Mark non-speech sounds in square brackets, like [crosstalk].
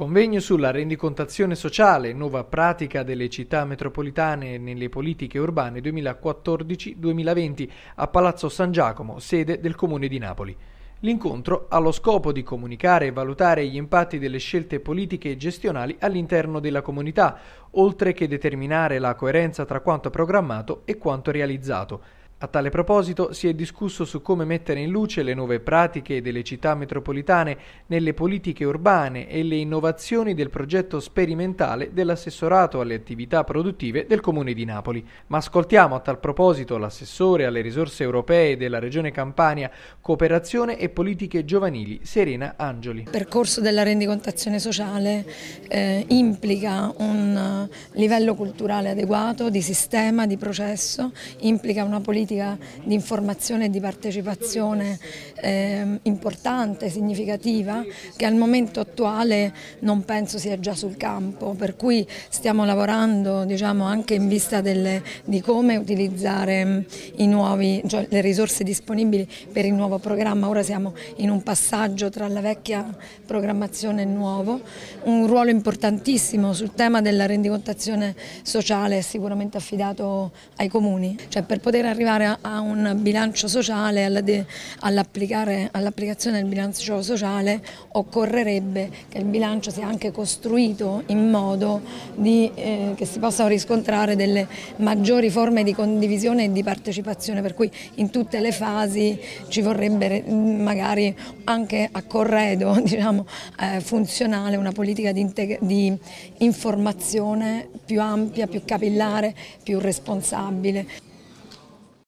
Convegno sulla rendicontazione sociale, nuova pratica delle città metropolitane nelle politiche urbane 2014-2020 a Palazzo San Giacomo, sede del Comune di Napoli. L'incontro ha lo scopo di comunicare e valutare gli impatti delle scelte politiche e gestionali all'interno della comunità, oltre che determinare la coerenza tra quanto programmato e quanto realizzato. A tale proposito si è discusso su come mettere in luce le nuove pratiche delle città metropolitane nelle politiche urbane e le innovazioni del progetto sperimentale dell'assessorato alle attività produttive del Comune di Napoli. Ma ascoltiamo a tal proposito l'assessore alle risorse europee della Regione Campania, Cooperazione e Politiche Giovanili, Serena Angioli. Il percorso della rendicontazione sociale eh, implica un eh, livello culturale adeguato, di sistema, di processo, implica una politica politica di informazione e di partecipazione eh, importante, significativa, che al momento attuale non penso sia già sul campo, per cui stiamo lavorando diciamo, anche in vista delle, di come utilizzare nuovi, cioè le risorse disponibili per il nuovo programma. Ora siamo in un passaggio tra la vecchia programmazione e il nuovo, un ruolo importantissimo sul tema della rendicontazione sociale è sicuramente affidato ai comuni, cioè per poter arrivare arrivare a un bilancio sociale, all'applicazione all del bilancio sociale occorrerebbe che il bilancio sia anche costruito in modo di, eh, che si possano riscontrare delle maggiori forme di condivisione e di partecipazione, per cui in tutte le fasi ci vorrebbe magari anche a corredo [laughs] diciamo, eh, funzionale una politica di, di informazione più ampia, più capillare, più responsabile.